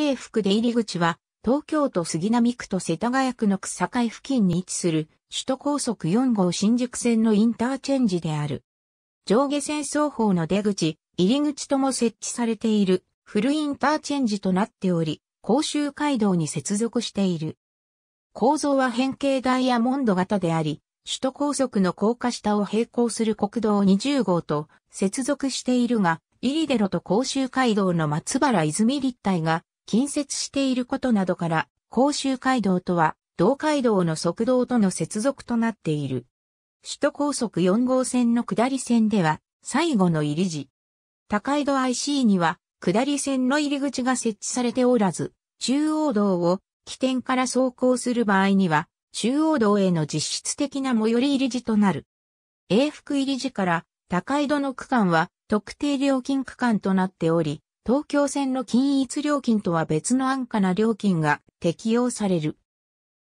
永福出入口は、東京都杉並区と世田谷区の区境付近に位置する、首都高速4号新宿線のインターチェンジである。上下線双方の出口、入り口とも設置されている、フルインターチェンジとなっており、甲州街道に接続している。構造は変形ダイヤモンド型であり、首都高速の高架下を並行する国道20号と接続しているが、入出路と甲州街道の松原泉立体が近接していることなどから、甲州街道とは、道街道の側道との接続となっている。首都高速4号線の下り線では、最後の入り時。高井戸 IC には、下り線の入り口が設置されておらず、中央道を起点から走行する場合には、中央道への実質的な最寄り入り時となる。永福入り時から高井戸の区間は特定料金区間となっており、東京線の均一料金とは別の安価な料金が適用される。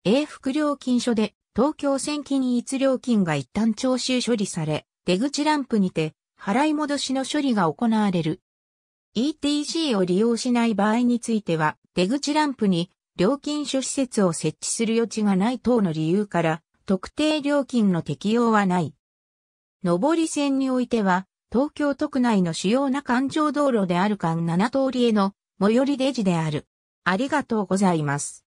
永福料金所で東京線均一料金が一旦徴収処理され、出口ランプにて払い戻しの処理が行われる。ETC を利用しない場合については、出口ランプに料金所施設を設置する余地がない等の理由から、特定料金の適用はない。上り線においては、東京都区内の主要な環状道路である間7通りへの最寄り出ジである。ありがとうございます。